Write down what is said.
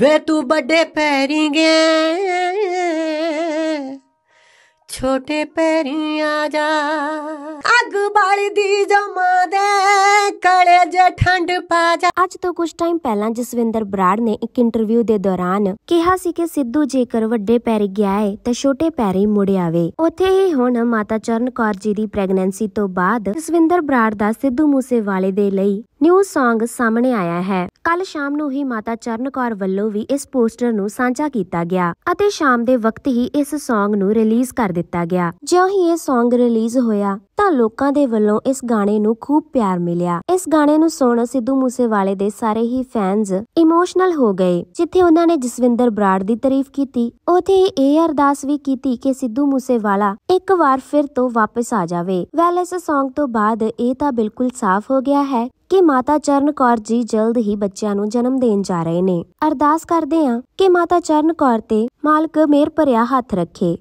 ਵੇ ਤੂੰ ਵੱਡੇ ਪੈਰੀ ਗੇ ਛੋਟੇ ਪੈਰੀ ਆ ਜਾ ਅੱਗ ਬਾਲਦੀ ਜਮਾ ਦੇ ਕਲੇ ਜਾ ਠੰਡ ਪਾ ਜਾ ਅੱਜ ਤੋਂ ਕੁਝ ਟਾਈਮ ਪਹਿਲਾਂ ਜਸਵਿੰਦਰ ਬਰਾੜ ਨੇ ਇੱਕ ਇੰਟਰਵਿਊ ਦੇ ਦੌਰਾਨ ਕਿਹਾ ਸੀ ਕਿ ਸਿੱਧੂ ਜੇਕਰ ਵੱਡੇ ਪੈਰੀ ਗਿਆ ਹੈ ਤਾਂ ਛੋਟੇ ਪੈਰੀ ਮੁੜ ਆਵੇ ਉੱਥੇ ਹੀ ਹੁਣ ਮਾਤਾ ਚਰਨ ਕੌਰ ਜੀ ਦੀ ਪ੍ਰੈਗਨੈਂਸੀ ਤੋਂ ਬਾਅਦ ਜਸਵਿੰਦਰ ਬਰਾੜ ਦਾ ਸਿੱਧੂ ਮੂਸੇਵਾਲੇ ਦੇ ਲਈ ਨਿਊ Song ਸਾਹਮਣੇ ਆਇਆ ਹੈ ਕੱਲ ਸ਼ਾਮ ਨੂੰ ਹੀ ਮਾਤਾ ਚਰਨ ਕੌਰ ਵੱਲੋਂ ਵੀ ਇਸ ਪੋਸਟਰ ਨੂੰ ਸਾਂਝਾ ਕੀਤਾ ਗਿਆ ਅਤੇ ਸ਼ਾਮ ਦੇ ਵਕਤ ਹੀ ਇਸ Song ਨੂੰ ਰਿਲੀਜ਼ ਕਰ ਦਿੱਤਾ ਗਿਆ ਜਿਉਂ ਹੀ ਇਹ Song ਰਿਲੀਜ਼ ਹੋਇਆ ਤਾਂ ਲੋਕਾਂ ਦੇ ਵੱਲੋਂ ਇਸ ਗਾਣੇ ਨੂੰ ਖੂਬ ਪਿਆਰ ਮਿਲਿਆ ਇਸ ਗਾਣੇ ਨੂੰ ਸੁਣ ਸਿੱਧੂ ਮੂਸੇਵਾਲੇ ਦੇ ਸਾਰੇ ਹੀ ਫੈਨਸ ਇਮੋਸ਼ਨਲ ਹੋ ਗਏ ਜਿੱਥੇ ਉਹਨਾਂ ਨੇ ਜਸਵਿੰਦਰ ਬਰਾੜ ਦੀ ਤਾਰੀਫ ਕੀਤੀ ਉਥੇ ਇਹ ਅਰਦਾਸ ਵੀ ਕੀਤੀ ਕਿ ਸਿੱਧੂ ਮੂਸੇਵਾਲਾ ਇੱਕ ਵਾਰ ਫਿਰ ਤੋਂ ਵਾਪਸ ਆ ਜਾਵੇ ਵੈਲ ਇਸ Song ਤੋਂ ਬਾਅਦ ਇਹ ਤਾਂ ਬਿਲਕੁਲ ਸਾਫ਼ ਹੋ ਗਿਆ ਹੈ ਕਿ ਮਾਤਾ ਚਰਨ ਕੌਰ ਜੀ ਜਲਦ ਹੀ ਬੱਚਿਆਂ ਨੂੰ ਜਨਮ ਦੇਣ ਜਾ ਰਹੇ ਨੇ ਅਰਦਾਸ ਕਰਦੇ ਹਾਂ ਕਿ ਮਾਤਾ ਚਰਨ ਕੌਰ ਤੇ ਮਾਲਕ ਮਿਹਰ ਭਰਿਆ ਹੱਥ ਰੱਖੇ